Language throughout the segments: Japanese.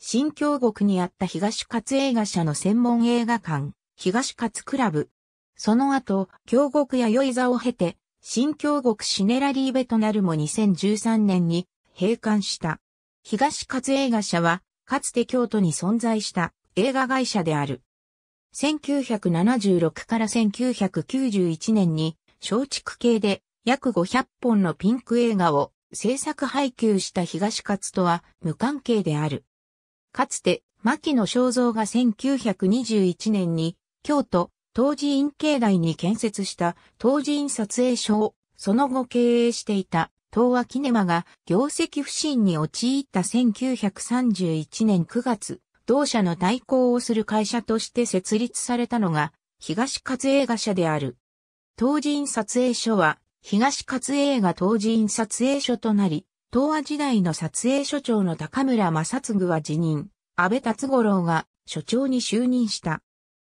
新京極にあった東勝映画社の専門映画館、東勝クラブ。その後、京極や良座を経て、新京極シネラリーベとなるも2013年に閉館した。東勝映画社は、かつて京都に存在した映画会社である。1976から1991年に松竹系で約500本のピンク映画を制作配給した東勝とは無関係である。かつて、牧野正造が1921年に、京都、東寺院境内に建設した東寺院撮影所を、その後経営していた東和キネマが業績不振に陥った1931年9月、同社の代行をする会社として設立されたのが、東勝映画社である。東寺院撮影所は、東勝映画東寺院撮影所となり、東亜時代の撮影所長の高村正嗣は辞任、安倍達五郎が所長に就任した。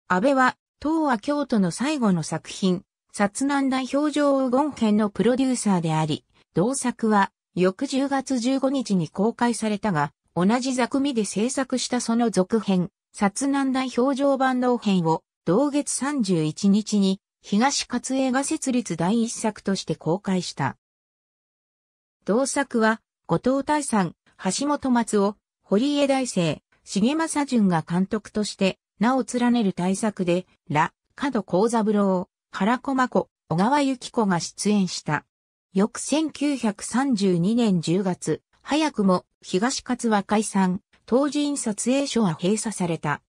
安倍は、東亜京都の最後の作品、殺難代表うごん編のプロデューサーであり、同作は、翌10月15日に公開されたが、同じ座組で制作したその続編、殺難代表情万能編を、同月31日に、東勝映画設立第一作として公開した。同作は、後藤大さん、橋本松尾、堀江大生、重政淳が監督として、名を連ねる大作で、ら、角幸三郎、原駒子、小川幸子が出演した。翌1932年10月、早くも東勝は解散、当時撮影所は閉鎖された。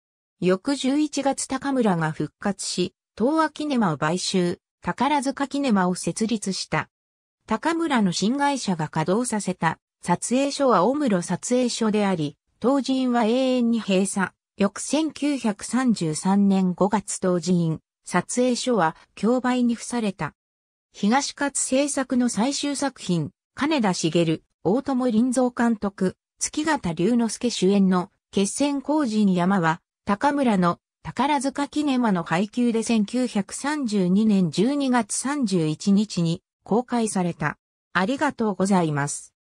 翌11月高村が復活し、東亜キネマを買収、宝塚キネマを設立した。高村の新会社が稼働させた撮影所はム室撮影所であり、当時院は永遠に閉鎖。翌1933年5月当時院、撮影所は競売に付された。東勝製作の最終作品、金田茂、大友林蔵監督、月形龍之介主演の決戦工人山は、高村の宝塚記念マの配給で1932年12月31日に公開された。ありがとうございます。